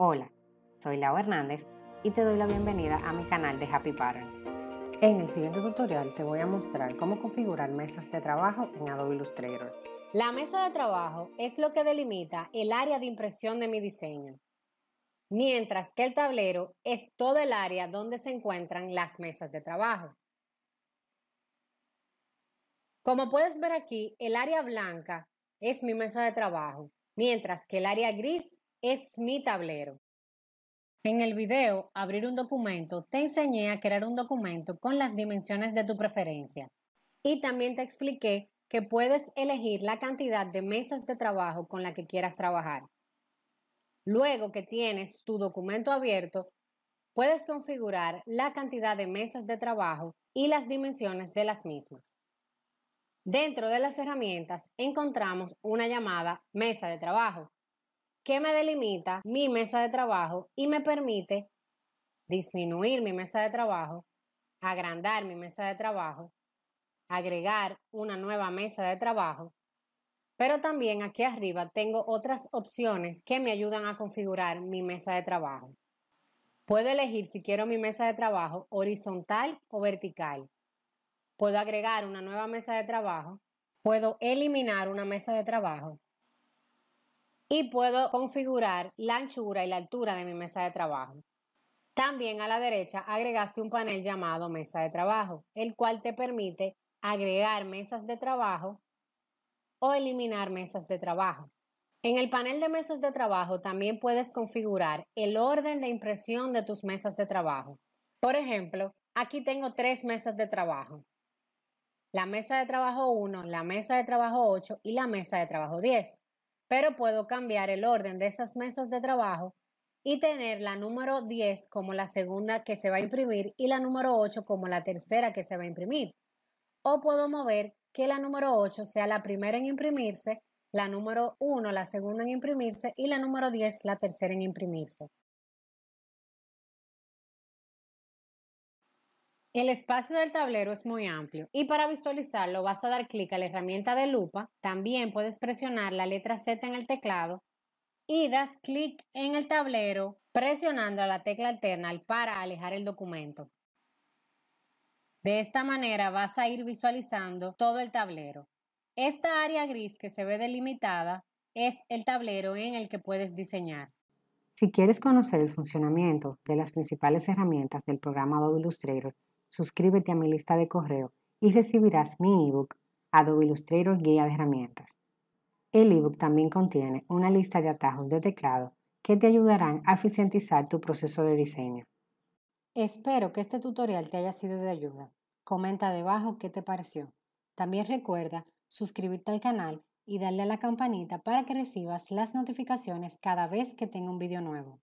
Hola, soy Laura Hernández y te doy la bienvenida a mi canal de Happy Pattern. En el siguiente tutorial te voy a mostrar cómo configurar mesas de trabajo en Adobe Illustrator. La mesa de trabajo es lo que delimita el área de impresión de mi diseño, mientras que el tablero es todo el área donde se encuentran las mesas de trabajo. Como puedes ver aquí, el área blanca es mi mesa de trabajo, mientras que el área gris es mi tablero. En el video Abrir un documento te enseñé a crear un documento con las dimensiones de tu preferencia y también te expliqué que puedes elegir la cantidad de mesas de trabajo con la que quieras trabajar. Luego que tienes tu documento abierto, puedes configurar la cantidad de mesas de trabajo y las dimensiones de las mismas. Dentro de las herramientas encontramos una llamada mesa de trabajo, que me delimita mi mesa de trabajo y me permite disminuir mi mesa de trabajo, agrandar mi mesa de trabajo, agregar una nueva mesa de trabajo, pero también aquí arriba tengo otras opciones que me ayudan a configurar mi mesa de trabajo. Puedo elegir si quiero mi mesa de trabajo horizontal o vertical. Puedo agregar una nueva mesa de trabajo. Puedo eliminar una mesa de trabajo y puedo configurar la anchura y la altura de mi mesa de trabajo. También a la derecha agregaste un panel llamado mesa de trabajo, el cual te permite agregar mesas de trabajo o eliminar mesas de trabajo. En el panel de mesas de trabajo también puedes configurar el orden de impresión de tus mesas de trabajo. Por ejemplo, aquí tengo tres mesas de trabajo. La mesa de trabajo 1, la mesa de trabajo 8 y la mesa de trabajo 10 pero puedo cambiar el orden de esas mesas de trabajo y tener la número 10 como la segunda que se va a imprimir y la número 8 como la tercera que se va a imprimir. O puedo mover que la número 8 sea la primera en imprimirse, la número 1 la segunda en imprimirse y la número 10 la tercera en imprimirse. El espacio del tablero es muy amplio y para visualizarlo vas a dar clic a la herramienta de lupa, también puedes presionar la letra Z en el teclado y das clic en el tablero presionando la tecla alterna para alejar el documento. De esta manera vas a ir visualizando todo el tablero. Esta área gris que se ve delimitada es el tablero en el que puedes diseñar. Si quieres conocer el funcionamiento de las principales herramientas del programa Adobe Illustrator, suscríbete a mi lista de correo y recibirás mi ebook Adobe Illustrator Guía de Herramientas. El ebook también contiene una lista de atajos de teclado que te ayudarán a eficientizar tu proceso de diseño. Espero que este tutorial te haya sido de ayuda. Comenta debajo qué te pareció. También recuerda suscribirte al canal y darle a la campanita para que recibas las notificaciones cada vez que tenga un video nuevo.